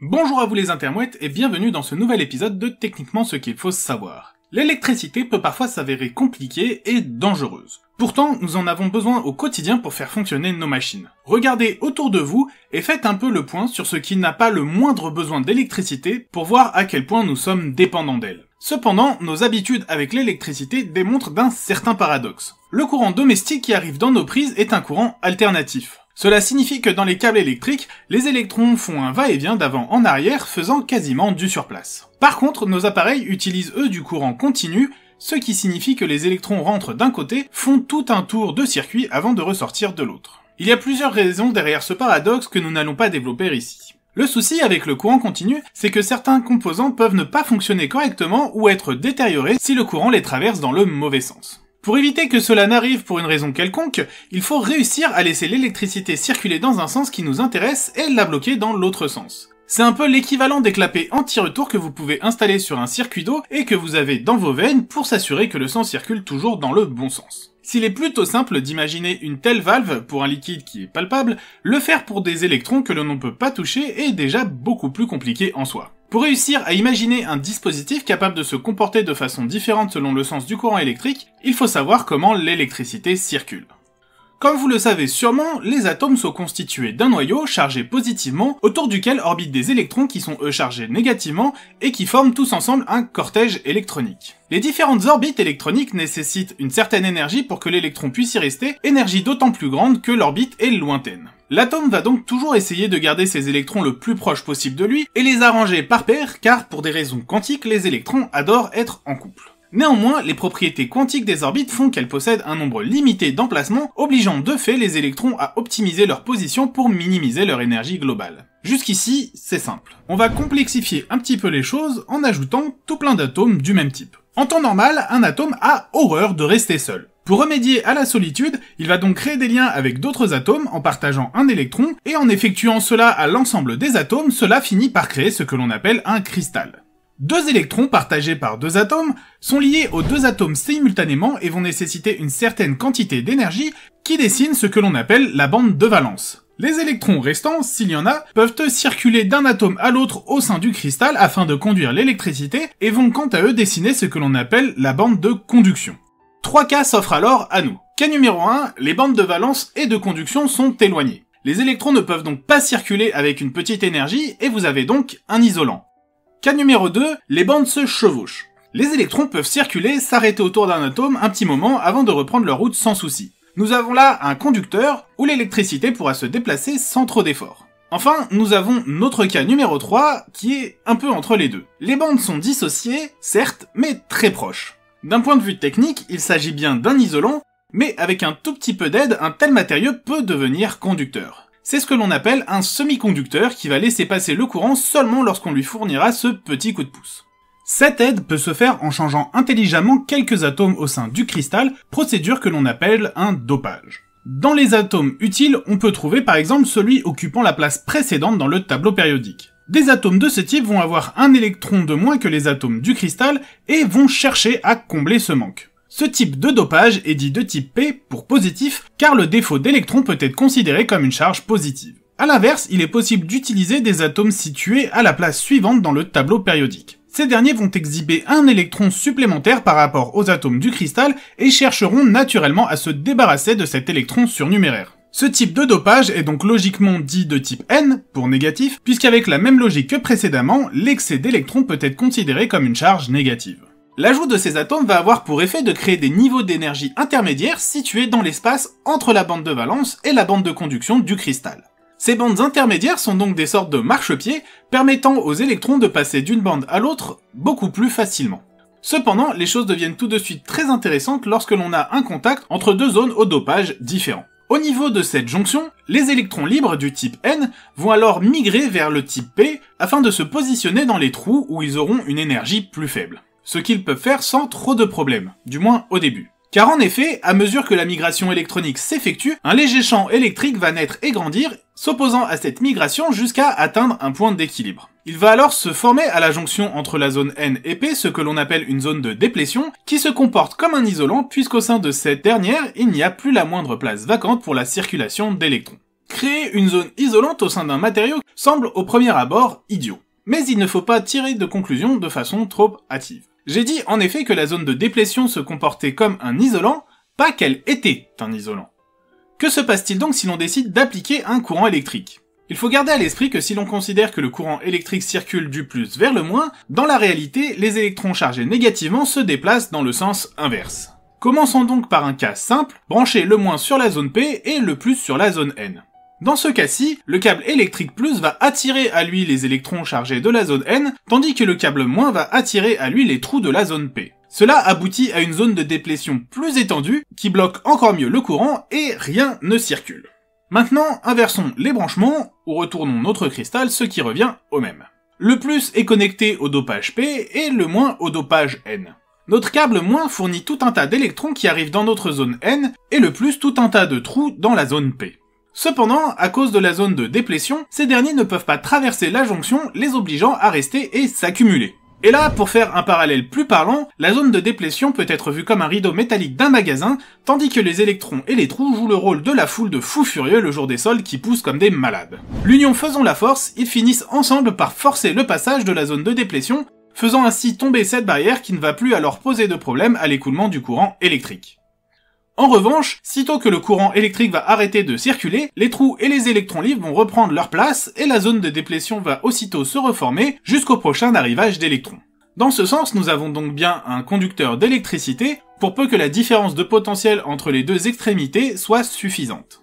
Bonjour à vous les intermouettes et bienvenue dans ce nouvel épisode de Techniquement ce qu'il faut savoir. L'électricité peut parfois s'avérer compliquée et dangereuse. Pourtant, nous en avons besoin au quotidien pour faire fonctionner nos machines. Regardez autour de vous et faites un peu le point sur ce qui n'a pas le moindre besoin d'électricité pour voir à quel point nous sommes dépendants d'elle. Cependant, nos habitudes avec l'électricité démontrent d'un certain paradoxe. Le courant domestique qui arrive dans nos prises est un courant alternatif. Cela signifie que dans les câbles électriques, les électrons font un va-et-vient d'avant en arrière faisant quasiment du surplace. Par contre, nos appareils utilisent eux du courant continu, ce qui signifie que les électrons rentrent d'un côté, font tout un tour de circuit avant de ressortir de l'autre. Il y a plusieurs raisons derrière ce paradoxe que nous n'allons pas développer ici. Le souci avec le courant continu, c'est que certains composants peuvent ne pas fonctionner correctement ou être détériorés si le courant les traverse dans le mauvais sens. Pour éviter que cela n'arrive pour une raison quelconque, il faut réussir à laisser l'électricité circuler dans un sens qui nous intéresse et la bloquer dans l'autre sens. C'est un peu l'équivalent des clapets anti-retour que vous pouvez installer sur un circuit d'eau et que vous avez dans vos veines pour s'assurer que le sang circule toujours dans le bon sens. S'il est plutôt simple d'imaginer une telle valve pour un liquide qui est palpable, le faire pour des électrons que l'on ne peut pas toucher est déjà beaucoup plus compliqué en soi. Pour réussir à imaginer un dispositif capable de se comporter de façon différente selon le sens du courant électrique, il faut savoir comment l'électricité circule. Comme vous le savez sûrement, les atomes sont constitués d'un noyau chargé positivement autour duquel orbitent des électrons qui sont eux chargés négativement et qui forment tous ensemble un cortège électronique. Les différentes orbites électroniques nécessitent une certaine énergie pour que l'électron puisse y rester, énergie d'autant plus grande que l'orbite est lointaine. L'atome va donc toujours essayer de garder ses électrons le plus proche possible de lui et les arranger par paire car pour des raisons quantiques les électrons adorent être en couple. Néanmoins, les propriétés quantiques des orbites font qu'elles possèdent un nombre limité d'emplacements, obligeant de fait les électrons à optimiser leur position pour minimiser leur énergie globale. Jusqu'ici, c'est simple. On va complexifier un petit peu les choses en ajoutant tout plein d'atomes du même type. En temps normal, un atome a horreur de rester seul. Pour remédier à la solitude, il va donc créer des liens avec d'autres atomes en partageant un électron, et en effectuant cela à l'ensemble des atomes, cela finit par créer ce que l'on appelle un cristal. Deux électrons partagés par deux atomes sont liés aux deux atomes simultanément et vont nécessiter une certaine quantité d'énergie qui dessine ce que l'on appelle la bande de valence. Les électrons restants, s'il y en a, peuvent circuler d'un atome à l'autre au sein du cristal afin de conduire l'électricité et vont quant à eux dessiner ce que l'on appelle la bande de conduction. Trois cas s'offrent alors à nous. Cas numéro 1, les bandes de valence et de conduction sont éloignées. Les électrons ne peuvent donc pas circuler avec une petite énergie et vous avez donc un isolant. Cas numéro 2, les bandes se chevauchent. Les électrons peuvent circuler, s'arrêter autour d'un atome un petit moment avant de reprendre leur route sans souci. Nous avons là un conducteur où l'électricité pourra se déplacer sans trop d'efforts. Enfin, nous avons notre cas numéro 3 qui est un peu entre les deux. Les bandes sont dissociées, certes, mais très proches. D'un point de vue technique, il s'agit bien d'un isolant, mais avec un tout petit peu d'aide, un tel matériau peut devenir conducteur. C'est ce que l'on appelle un semi-conducteur qui va laisser passer le courant seulement lorsqu'on lui fournira ce petit coup de pouce. Cette aide peut se faire en changeant intelligemment quelques atomes au sein du cristal, procédure que l'on appelle un dopage. Dans les atomes utiles, on peut trouver par exemple celui occupant la place précédente dans le tableau périodique. Des atomes de ce type vont avoir un électron de moins que les atomes du cristal et vont chercher à combler ce manque. Ce type de dopage est dit de type P pour positif car le défaut d'électrons peut être considéré comme une charge positive. A l'inverse, il est possible d'utiliser des atomes situés à la place suivante dans le tableau périodique. Ces derniers vont exhiber un électron supplémentaire par rapport aux atomes du cristal et chercheront naturellement à se débarrasser de cet électron surnuméraire. Ce type de dopage est donc logiquement dit de type N, pour négatif, puisqu'avec la même logique que précédemment, l'excès d'électrons peut être considéré comme une charge négative. L'ajout de ces atomes va avoir pour effet de créer des niveaux d'énergie intermédiaires situés dans l'espace entre la bande de valence et la bande de conduction du cristal. Ces bandes intermédiaires sont donc des sortes de marchepieds permettant aux électrons de passer d'une bande à l'autre beaucoup plus facilement. Cependant, les choses deviennent tout de suite très intéressantes lorsque l'on a un contact entre deux zones au dopage différents. Au niveau de cette jonction, les électrons libres du type N vont alors migrer vers le type P afin de se positionner dans les trous où ils auront une énergie plus faible ce qu'ils peuvent faire sans trop de problèmes, du moins au début. Car en effet, à mesure que la migration électronique s'effectue, un léger champ électrique va naître et grandir, s'opposant à cette migration jusqu'à atteindre un point d'équilibre. Il va alors se former à la jonction entre la zone N et P, ce que l'on appelle une zone de déplétion, qui se comporte comme un isolant puisqu'au sein de cette dernière, il n'y a plus la moindre place vacante pour la circulation d'électrons. Créer une zone isolante au sein d'un matériau semble au premier abord idiot. Mais il ne faut pas tirer de conclusion de façon trop hâtive. J'ai dit en effet que la zone de déplétion se comportait comme un isolant, pas qu'elle était un isolant. Que se passe-t-il donc si l'on décide d'appliquer un courant électrique Il faut garder à l'esprit que si l'on considère que le courant électrique circule du plus vers le moins, dans la réalité, les électrons chargés négativement se déplacent dans le sens inverse. Commençons donc par un cas simple, brancher le moins sur la zone P et le plus sur la zone N. Dans ce cas-ci, le câble électrique plus va attirer à lui les électrons chargés de la zone N, tandis que le câble moins va attirer à lui les trous de la zone P. Cela aboutit à une zone de déplétion plus étendue, qui bloque encore mieux le courant et rien ne circule. Maintenant, inversons les branchements, ou retournons notre cristal, ce qui revient au même. Le plus est connecté au dopage P et le moins au dopage N. Notre câble moins fournit tout un tas d'électrons qui arrivent dans notre zone N, et le plus tout un tas de trous dans la zone P. Cependant, à cause de la zone de déplétion, ces derniers ne peuvent pas traverser la jonction, les obligeant à rester et s'accumuler. Et là, pour faire un parallèle plus parlant, la zone de déplétion peut être vue comme un rideau métallique d'un magasin, tandis que les électrons et les trous jouent le rôle de la foule de fous furieux le jour des soldes qui poussent comme des malades. L'union faisant la force, ils finissent ensemble par forcer le passage de la zone de déplétion, faisant ainsi tomber cette barrière qui ne va plus alors poser de problème à l'écoulement du courant électrique. En revanche, sitôt que le courant électrique va arrêter de circuler, les trous et les électrons libres vont reprendre leur place et la zone de déplétion va aussitôt se reformer jusqu'au prochain arrivage d'électrons. Dans ce sens, nous avons donc bien un conducteur d'électricité pour peu que la différence de potentiel entre les deux extrémités soit suffisante.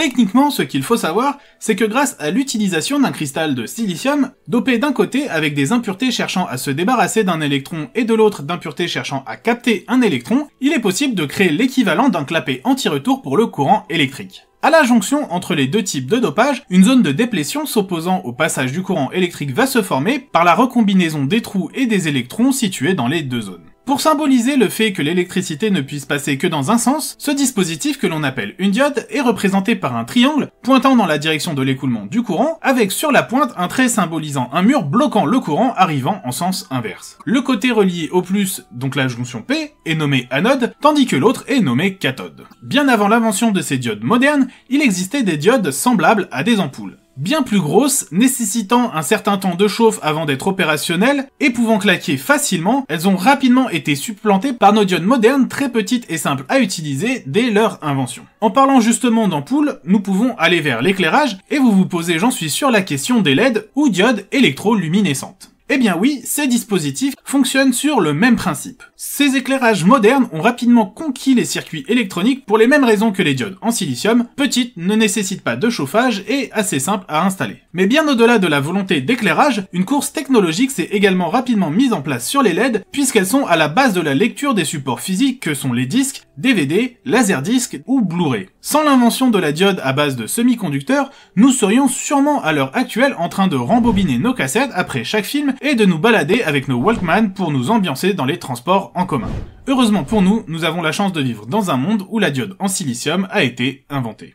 Techniquement, ce qu'il faut savoir, c'est que grâce à l'utilisation d'un cristal de silicium, dopé d'un côté avec des impuretés cherchant à se débarrasser d'un électron et de l'autre d'impuretés cherchant à capter un électron, il est possible de créer l'équivalent d'un clapet anti-retour pour le courant électrique. À la jonction entre les deux types de dopage, une zone de déplétion s'opposant au passage du courant électrique va se former par la recombinaison des trous et des électrons situés dans les deux zones. Pour symboliser le fait que l'électricité ne puisse passer que dans un sens, ce dispositif que l'on appelle une diode est représenté par un triangle pointant dans la direction de l'écoulement du courant, avec sur la pointe un trait symbolisant un mur bloquant le courant arrivant en sens inverse. Le côté relié au plus, donc la jonction P, est nommé anode, tandis que l'autre est nommé cathode. Bien avant l'invention de ces diodes modernes, il existait des diodes semblables à des ampoules bien plus grosses, nécessitant un certain temps de chauffe avant d'être opérationnelles et pouvant claquer facilement, elles ont rapidement été supplantées par nos diodes modernes très petites et simples à utiliser dès leur invention. En parlant justement d'ampoules, nous pouvons aller vers l'éclairage et vous vous posez, j'en suis sûr, la question des LED ou diodes électroluminescentes. Eh bien oui, ces dispositifs fonctionnent sur le même principe. Ces éclairages modernes ont rapidement conquis les circuits électroniques pour les mêmes raisons que les diodes en silicium, petites, ne nécessitent pas de chauffage et assez simples à installer. Mais bien au-delà de la volonté d'éclairage, une course technologique s'est également rapidement mise en place sur les LED puisqu'elles sont à la base de la lecture des supports physiques que sont les disques, DVD, laserdisc ou Blu-ray. Sans l'invention de la diode à base de semi-conducteurs, nous serions sûrement à l'heure actuelle en train de rembobiner nos cassettes après chaque film et de nous balader avec nos Walkman pour nous ambiancer dans les transports en commun. Heureusement pour nous, nous avons la chance de vivre dans un monde où la diode en silicium a été inventée.